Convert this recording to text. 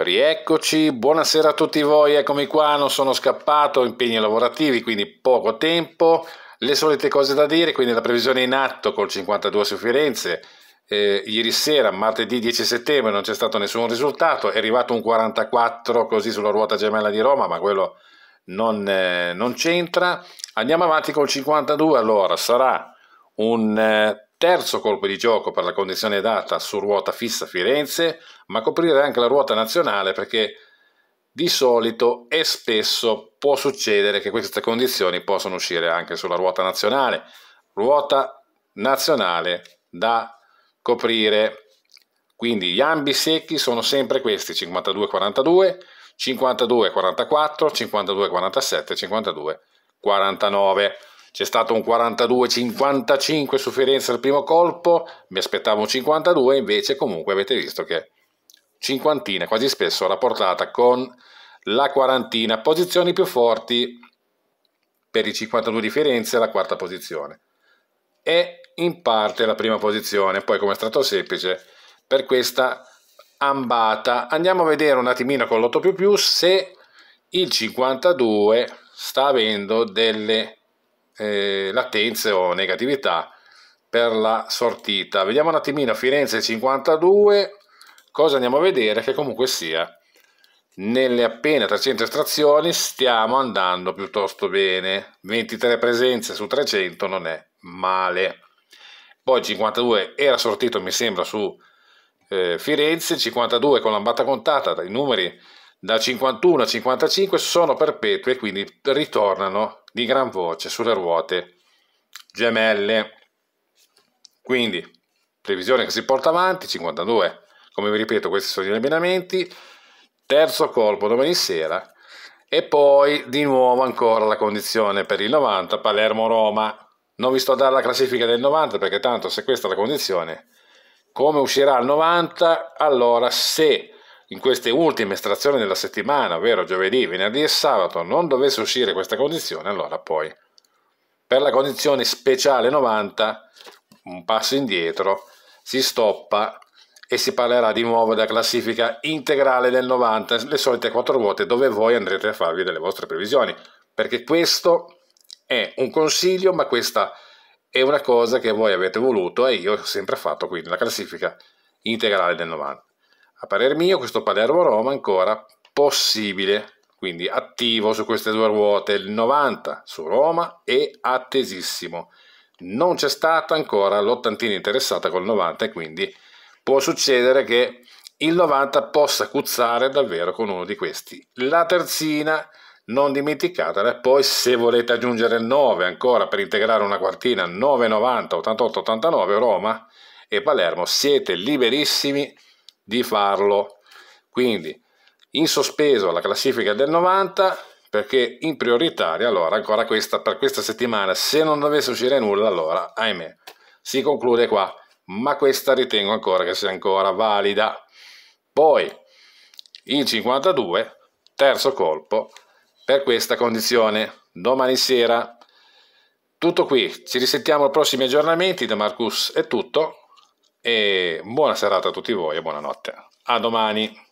Rieccoci, buonasera a tutti voi, eccomi qua, non sono scappato, impegni lavorativi, quindi poco tempo, le solite cose da dire, quindi la previsione in atto col 52 su Firenze, eh, ieri sera, martedì 10 settembre, non c'è stato nessun risultato, è arrivato un 44 così sulla ruota gemella di Roma, ma quello non, eh, non c'entra. Andiamo avanti col 52, allora sarà un... Eh, Terzo colpo di gioco per la condizione data su ruota fissa Firenze, ma coprire anche la ruota nazionale perché di solito e spesso può succedere che queste condizioni possano uscire anche sulla ruota nazionale. Ruota nazionale da coprire. Quindi gli ambi secchi sono sempre questi, 52-42, 52-44, 52-47, 52-49. C'è stato un 42-55 su Firenze al primo colpo, mi aspettavo un 52, invece comunque avete visto che cinquantina quasi spesso la portata con la quarantina. Posizioni più forti per i 52 di Firenze, la quarta posizione. E in parte la prima posizione, poi come strato semplice per questa ambata. Andiamo a vedere un attimino con l'8 più più se il 52 sta avendo delle eh, latenze o negatività per la sortita. Vediamo un attimino Firenze 52, cosa andiamo a vedere che comunque sia nelle appena 300 estrazioni stiamo andando piuttosto bene 23 presenze su 300 non è male poi 52 era sortito mi sembra su eh, Firenze 52 con l'ambata contata i numeri da 51 a 55 sono perpetue e quindi ritornano di gran voce sulle ruote gemelle. Quindi, previsione che si porta avanti, 52. Come vi ripeto, questi sono gli allenamenti. Terzo colpo domani sera. E poi di nuovo ancora la condizione per il 90, Palermo-Roma. Non vi sto a dare la classifica del 90 perché tanto se questa è la condizione, come uscirà il 90, allora se in queste ultime estrazioni della settimana, ovvero giovedì, venerdì e sabato, non dovesse uscire questa condizione, allora poi per la condizione speciale 90, un passo indietro, si stoppa e si parlerà di nuovo della classifica integrale del 90, le solite quattro ruote dove voi andrete a farvi delle vostre previsioni, perché questo è un consiglio, ma questa è una cosa che voi avete voluto e io ho sempre fatto, quindi la classifica integrale del 90. A parer mio questo Palermo-Roma ancora possibile, quindi attivo su queste due ruote, il 90 su Roma e attesissimo. Non c'è stata ancora l'ottantina interessata col 90 e quindi può succedere che il 90 possa cuzzare davvero con uno di questi. La terzina non dimenticatela. Poi se volete aggiungere il 9 ancora per integrare una quartina, 9,90, 88, 89 Roma e Palermo, siete liberissimi di farlo. Quindi in sospeso la classifica del 90 perché in prioritaria allora ancora questa per questa settimana se non dovesse uscire nulla allora ahimè si conclude qua ma questa ritengo ancora che sia ancora valida poi il 52 terzo colpo per questa condizione domani sera tutto qui ci risentiamo ai prossimi aggiornamenti da Marcus è tutto e buona serata a tutti voi e buonanotte. A domani.